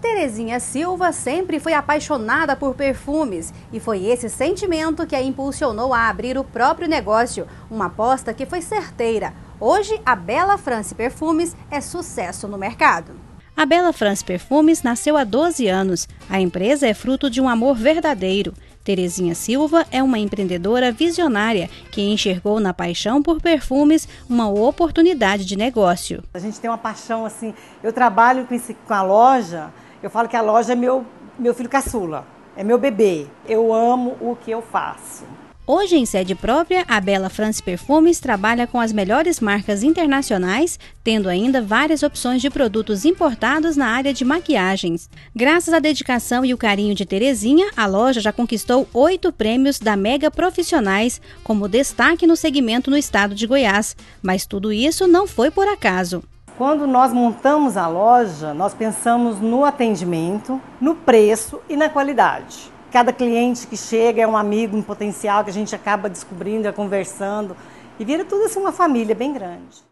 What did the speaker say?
Terezinha Silva sempre foi apaixonada por perfumes e foi esse sentimento que a impulsionou a abrir o próprio negócio, uma aposta que foi certeira. Hoje, a Bela France Perfumes é sucesso no mercado. A Bela France Perfumes nasceu há 12 anos. A empresa é fruto de um amor verdadeiro. Terezinha Silva é uma empreendedora visionária que enxergou na paixão por perfumes uma oportunidade de negócio. A gente tem uma paixão assim, eu trabalho com, a loja eu falo que a loja é meu, meu filho caçula, é meu bebê. Eu amo o que eu faço. Hoje, em sede própria, a Bela France Perfumes trabalha com as melhores marcas internacionais, tendo ainda várias opções de produtos importados na área de maquiagens. Graças à dedicação e o carinho de Terezinha, a loja já conquistou oito prêmios da Mega Profissionais, como destaque no segmento no estado de Goiás. Mas tudo isso não foi por acaso. Quando nós montamos a loja, nós pensamos no atendimento, no preço e na qualidade. Cada cliente que chega é um amigo, um potencial que a gente acaba descobrindo, é conversando e vira tudo assim uma família bem grande.